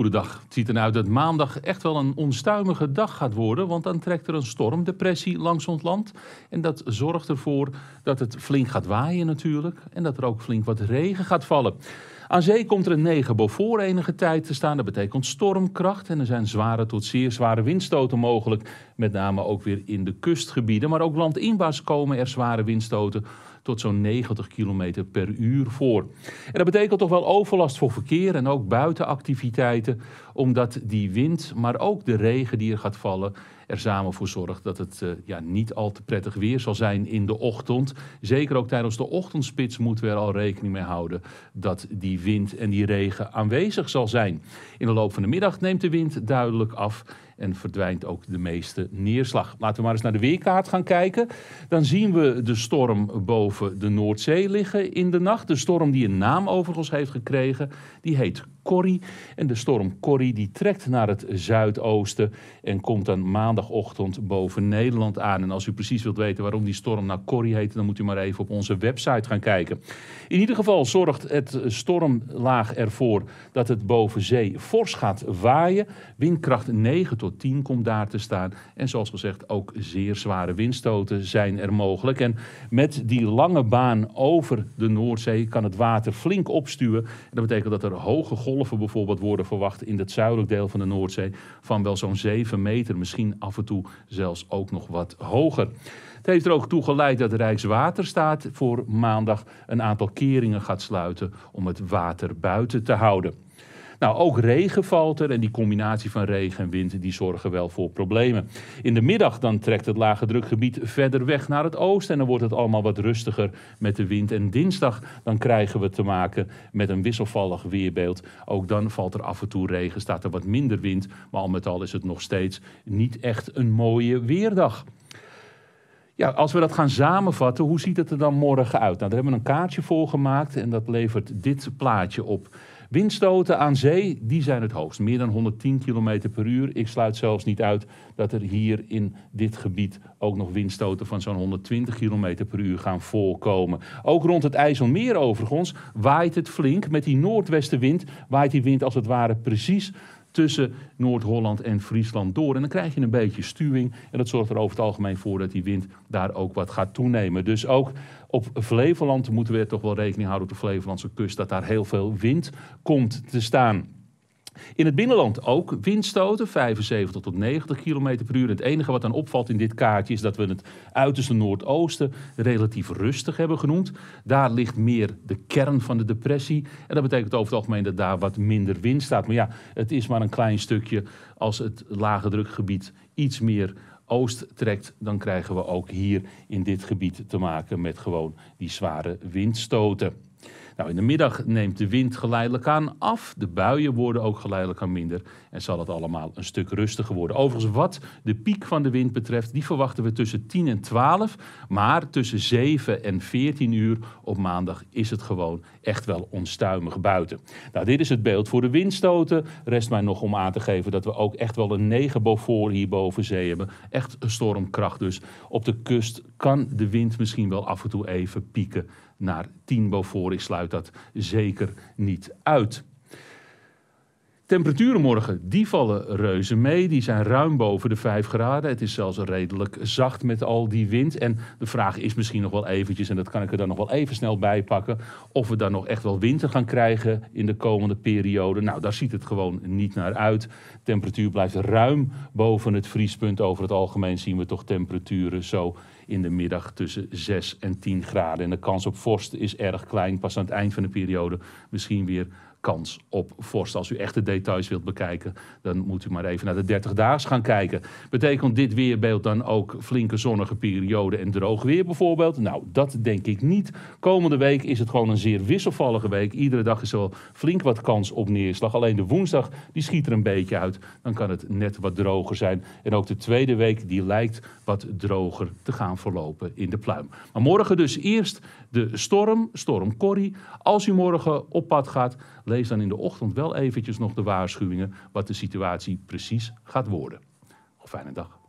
Goedendag. Het ziet eruit dat maandag echt wel een onstuimige dag gaat worden, want dan trekt er een stormdepressie langs ons land. En dat zorgt ervoor dat het flink gaat waaien natuurlijk en dat er ook flink wat regen gaat vallen. Aan zee komt er een 9 voor enige tijd te staan. Dat betekent stormkracht. En er zijn zware tot zeer zware windstoten mogelijk. Met name ook weer in de kustgebieden. Maar ook landinwaarts komen er zware windstoten tot zo'n 90 km per uur voor. En dat betekent toch wel overlast voor verkeer en ook buitenactiviteiten, omdat die wind, maar ook de regen die er gaat vallen, er samen voor zorgt dat het eh, ja, niet al te prettig weer zal zijn in de ochtend. Zeker ook tijdens de ochtendspits moeten we er al rekening mee houden dat die wind en die regen aanwezig zal zijn. In de loop van de middag neemt de wind duidelijk af en verdwijnt ook de meeste neerslag. Laten we maar eens naar de weerkaart gaan kijken. Dan zien we de storm boven de Noordzee liggen in de nacht. De storm die een naam overigens heeft gekregen, die heet Corrie. En de storm Corrie die trekt naar het zuidoosten en komt dan maandagochtend boven Nederland aan. En als u precies wilt weten waarom die storm nou Corrie heet, dan moet u maar even op onze website gaan kijken. In ieder geval zorgt het stormlaag ervoor dat het boven zee fors gaat waaien. Windkracht 9 tot 10 komt daar te staan. En zoals gezegd, ook zeer zware windstoten zijn er mogelijk. En met die lange baan over de Noordzee kan het water flink opstuwen. dat betekent dat er hoge golven golven bijvoorbeeld worden verwacht in het zuidelijk deel van de Noordzee van wel zo'n 7 meter, misschien af en toe zelfs ook nog wat hoger. Het heeft er ook toe geleid dat Rijkswaterstaat voor maandag een aantal keringen gaat sluiten om het water buiten te houden. Nou, ook regen valt er en die combinatie van regen en wind die zorgen wel voor problemen. In de middag dan trekt het lage drukgebied verder weg naar het oosten en dan wordt het allemaal wat rustiger met de wind. En dinsdag dan krijgen we te maken met een wisselvallig weerbeeld. Ook dan valt er af en toe regen, staat er wat minder wind, maar al met al is het nog steeds niet echt een mooie weerdag. Ja, als we dat gaan samenvatten, hoe ziet het er dan morgen uit? Nou, daar hebben we een kaartje voor gemaakt en dat levert dit plaatje op. Windstoten aan zee, die zijn het hoogst. Meer dan 110 km per uur. Ik sluit zelfs niet uit dat er hier in dit gebied ook nog windstoten van zo'n 120 km per uur gaan voorkomen. Ook rond het IJsselmeer overigens waait het flink. Met die noordwestenwind waait die wind als het ware precies tussen Noord-Holland en Friesland door. En dan krijg je een beetje stuwing. En dat zorgt er over het algemeen voor dat die wind daar ook wat gaat toenemen. Dus ook op Flevoland moeten we er toch wel rekening houden op de Flevolandse kust dat daar heel veel wind komt te staan. In het binnenland ook windstoten, 75 tot 90 km per uur. Het enige wat dan opvalt in dit kaartje is dat we het uiterste noordoosten relatief rustig hebben genoemd. Daar ligt meer de kern van de depressie. En dat betekent over het algemeen dat daar wat minder wind staat. Maar ja, het is maar een klein stukje. Als het lage drukgebied iets meer oost trekt, dan krijgen we ook hier in dit gebied te maken met gewoon die zware windstoten. Nou, in de middag neemt de wind geleidelijk aan af. De buien worden ook geleidelijk aan minder. En zal het allemaal een stuk rustiger worden. Overigens, wat de piek van de wind betreft, die verwachten we tussen 10 en 12. Maar tussen 7 en 14 uur op maandag is het gewoon echt wel onstuimig buiten. Nou, dit is het beeld voor de windstoten. Rest mij nog om aan te geven dat we ook echt wel een 9 boven hier boven zee hebben. Echt stormkracht dus. Op de kust kan de wind misschien wel af en toe even pieken naar 10 boven. Ik sluit dat zeker niet uit. Temperaturen morgen, die vallen reuze mee. Die zijn ruim boven de 5 graden. Het is zelfs redelijk zacht met al die wind. En de vraag is misschien nog wel eventjes, en dat kan ik er dan nog wel even snel bij pakken, of we dan nog echt wel winter gaan krijgen in de komende periode. Nou, daar ziet het gewoon niet naar uit. temperatuur blijft ruim boven het vriespunt. Over het algemeen zien we toch temperaturen zo in de middag tussen 6 en 10 graden. En de kans op vorst is erg klein. Pas aan het eind van de periode misschien weer kans op vorst. Als u echt de details wilt bekijken, dan moet u maar even naar de 30 daags gaan kijken. Betekent dit weerbeeld dan ook flinke zonnige periode en droog weer bijvoorbeeld? Nou, dat denk ik niet. Komende week is het gewoon een zeer wisselvallige week. Iedere dag is er wel flink wat kans op neerslag. Alleen de woensdag, die schiet er een beetje uit. Dan kan het net wat droger zijn. En ook de tweede week, die lijkt wat droger te gaan verlopen in de pluim. Maar morgen dus eerst de storm, storm Corrie. Als u morgen op pad gaat, lees dan in de ochtend wel eventjes nog de waarschuwingen wat de situatie precies gaat worden. Een fijne dag.